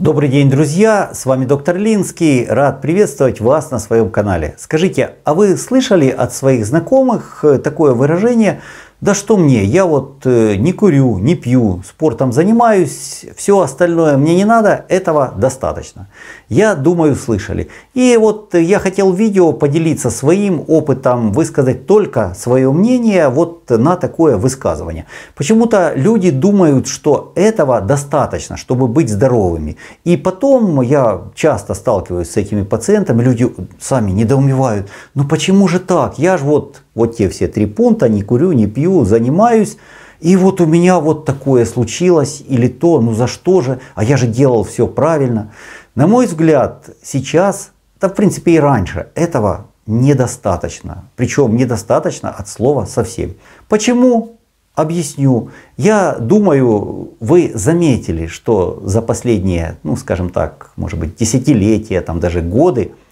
Добрый день, друзья! С вами доктор Линский. Рад приветствовать вас на своем канале. Скажите, а вы слышали от своих знакомых э, такое выражение да что мне, я вот э, не курю, не пью, спортом занимаюсь, все остальное мне не надо, этого достаточно. Я думаю, слышали. И вот э, я хотел видео поделиться своим опытом, высказать только свое мнение вот на такое высказывание. Почему-то люди думают, что этого достаточно, чтобы быть здоровыми. И потом я часто сталкиваюсь с этими пациентами, люди сами недоумевают, ну почему же так, я же вот вот те все три пункта, не курю, не пью, занимаюсь. И вот у меня вот такое случилось или то, ну за что же, а я же делал все правильно. На мой взгляд, сейчас, да в принципе и раньше, этого недостаточно. Причем недостаточно от слова совсем. Почему? Объясню. Я думаю, вы заметили, что за последние, ну скажем так, может быть, десятилетия, там даже годы –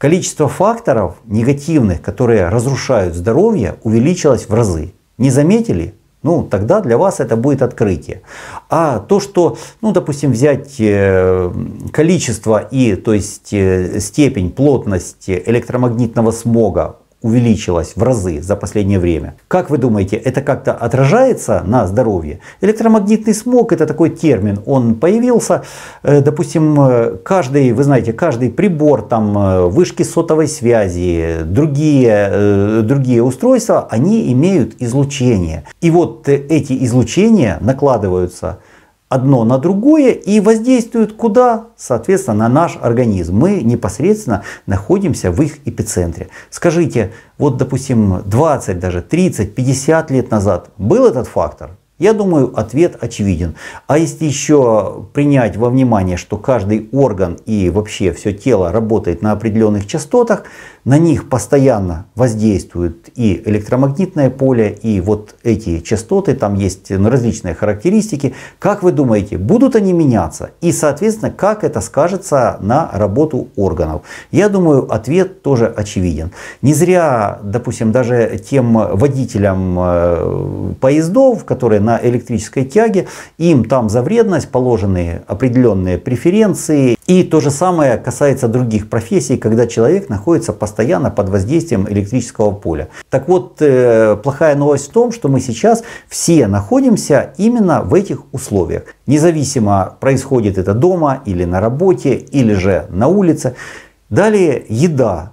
количество факторов негативных, которые разрушают здоровье, увеличилось в разы. Не заметили? Ну, тогда для вас это будет открытие. А то, что, ну, допустим, взять э, количество и, то есть, э, степень, плотность э, электромагнитного смога увеличилась в разы за последнее время. Как вы думаете, это как-то отражается на здоровье? Электромагнитный смог – это такой термин, он появился, э, допустим, э, каждый, вы знаете, каждый прибор, там, э, вышки сотовой связи, другие, другие устройства, они имеют излучение. И вот эти излучения накладываются – одно на другое и воздействуют куда? Соответственно, на наш организм. Мы непосредственно находимся в их эпицентре. Скажите, вот допустим 20, даже 30, 50 лет назад был этот фактор? Я думаю, ответ очевиден. А если еще принять во внимание, что каждый орган и вообще все тело работает на определенных частотах, на них постоянно воздействует и электромагнитное поле, и вот эти частоты, там есть различные характеристики. Как вы думаете, будут они меняться? И, соответственно, как это скажется на работу органов? Я думаю, ответ тоже очевиден. Не зря, допустим, даже тем водителям э, поездов, которые на электрической тяге, им там за вредность положены определенные преференции. И то же самое касается других профессий, когда человек находится постоянно под воздействием электрического поля. Так вот, э, плохая новость в том, что мы сейчас все находимся именно в этих условиях. Независимо, происходит это дома или на работе, или же на улице. Далее еда.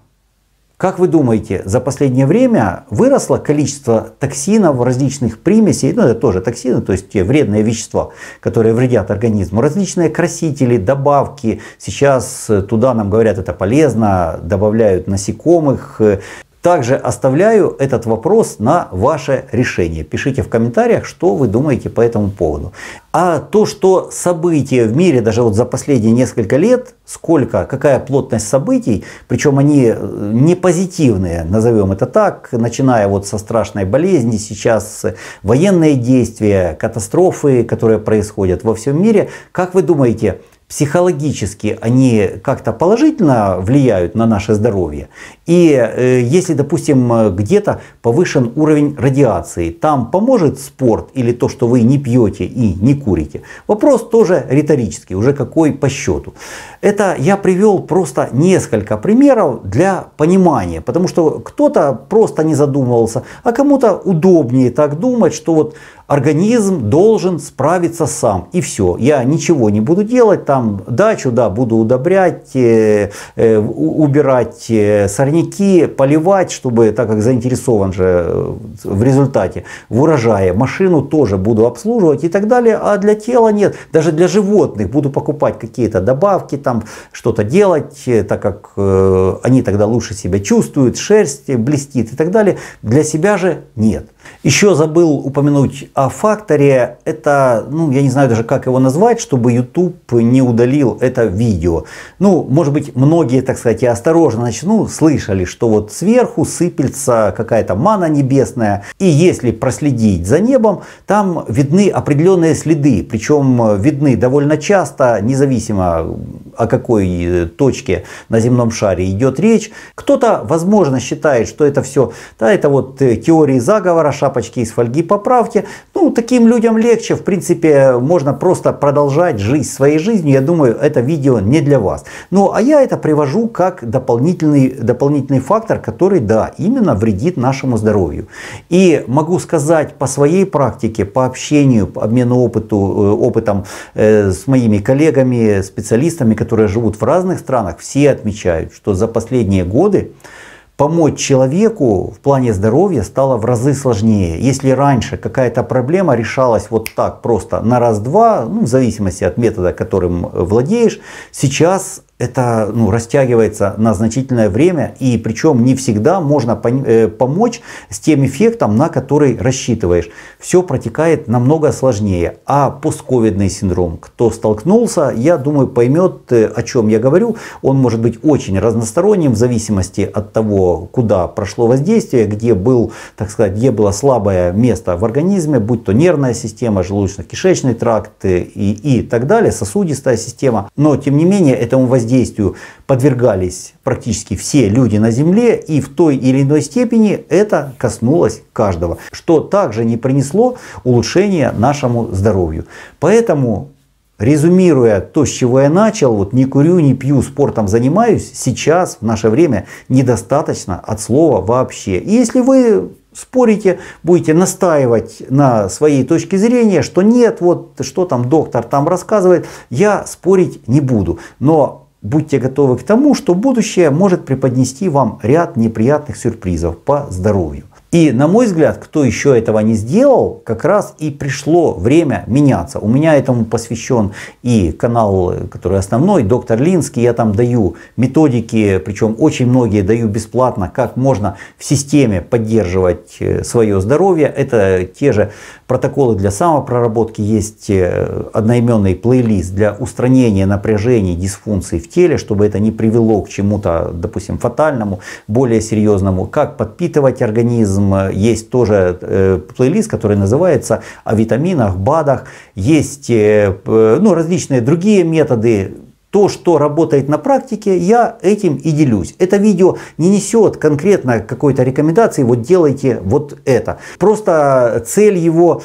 Как вы думаете, за последнее время выросло количество токсинов, различных примесей, ну это тоже токсины, то есть те вредные вещества, которые вредят организму, различные красители, добавки. Сейчас э, туда нам говорят, это полезно, добавляют насекомых, э, также оставляю этот вопрос на ваше решение. Пишите в комментариях, что вы думаете по этому поводу. А то, что события в мире даже вот за последние несколько лет, сколько, какая плотность событий, причем они э, не позитивные, назовем это так, начиная вот со страшной болезни, сейчас э, военные действия, катастрофы, которые происходят во всем мире, как вы думаете, психологически они как-то положительно влияют на наше здоровье. И э, если, допустим, где-то повышен уровень радиации, там поможет спорт или то, что вы не пьете и не курите. Вопрос тоже риторический, уже какой по счету. Это я привел просто несколько примеров для понимания, потому что кто-то просто не задумывался, а кому-то удобнее так думать, что вот Организм должен справиться сам. И все. Я ничего не буду делать. Там дачу, да, буду удобрять, э, э, убирать э, сорняки, поливать, чтобы, так как заинтересован же э, в результате, в урожае. Машину тоже буду обслуживать и так далее. А для тела нет. Даже для животных буду покупать какие-то добавки, там что-то делать, э, так как э, они тогда лучше себя чувствуют, шерсть блестит и так далее. Для себя же нет. Еще забыл упомянуть о факторе. Это, ну, я не знаю даже, как его назвать, чтобы YouTube не удалил это видео. Ну, может быть, многие, так сказать, и осторожно начну, ну, слышали, что вот сверху сыпется какая-то мана небесная. И если проследить за небом, там видны определенные следы. Причем видны довольно часто, независимо о какой э, точке на земном шаре идет речь. Кто-то, возможно, считает, что это все, да, это вот э, теории заговора, шапочки из фольги поправки. Ну, таким людям легче, в принципе, можно просто продолжать жизнь своей жизнью. Я думаю, это видео не для вас. Ну, а я это привожу как дополнительный, дополнительный фактор, который, да, именно вредит нашему здоровью. И могу сказать по своей практике, по общению, по обмену опыту, э, опытом с моими коллегами, специалистами, которые которые живут в разных странах, все отмечают, что за последние годы помочь человеку в плане здоровья стало в разы сложнее. Если раньше какая-то проблема решалась вот так просто на раз-два, ну, в зависимости от метода, которым владеешь, сейчас это ну, растягивается на значительное время, и причем не всегда можно э, помочь с тем эффектом, на который рассчитываешь. Все протекает намного сложнее. А постковидный синдром, кто столкнулся, я думаю, поймет, э, о чем я говорю. Он может быть очень разносторонним в зависимости от того, куда прошло воздействие, где, был, так сказать, где было слабое место в организме, будь то нервная система, желудочно-кишечный тракт э, и, и так далее, сосудистая система. Но, тем не менее, этому воздействию воздействию подвергались практически все люди на Земле, и в той или иной степени это коснулось каждого, что также не принесло улучшения нашему здоровью. Поэтому Резюмируя то, с чего я начал, вот не курю, не пью, спортом занимаюсь, сейчас, в наше время, недостаточно от слова вообще. И если вы спорите, будете настаивать на своей точке зрения, что нет, вот что там доктор там рассказывает, я спорить не буду. Но Будьте готовы к тому, что будущее может преподнести вам ряд неприятных сюрпризов по здоровью. И, на мой взгляд, кто еще этого не сделал, как раз и пришло время меняться. У меня этому посвящен и канал, который основной, доктор Линский. Я там даю методики, причем очень многие даю бесплатно, как можно в системе поддерживать э, свое здоровье. Это те же протоколы для самопроработки, есть э, одноименный плейлист для устранения напряжений, дисфункций в теле, чтобы это не привело к чему-то, допустим, фатальному, более серьезному. Как подпитывать организм, есть тоже э, плейлист, который называется о витаминах, БАДах. Есть э, ну, различные другие методы. То, что работает на практике, я этим и делюсь. Это видео не несет конкретно какой-то рекомендации, вот делайте вот это. Просто цель его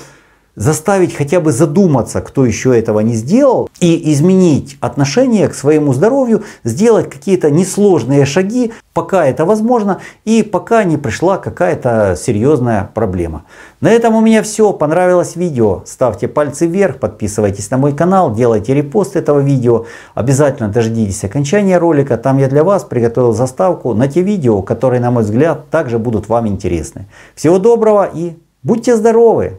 заставить хотя бы задуматься, кто еще этого не сделал, и изменить отношение к своему здоровью, сделать какие-то несложные шаги, пока это возможно, и пока не пришла какая-то серьезная проблема. На этом у меня все. Понравилось видео? Ставьте пальцы вверх, подписывайтесь на мой канал, делайте репост этого видео. Обязательно дождитесь окончания ролика, там я для вас приготовил заставку на те видео, которые, на мой взгляд, также будут вам интересны. Всего доброго и будьте здоровы!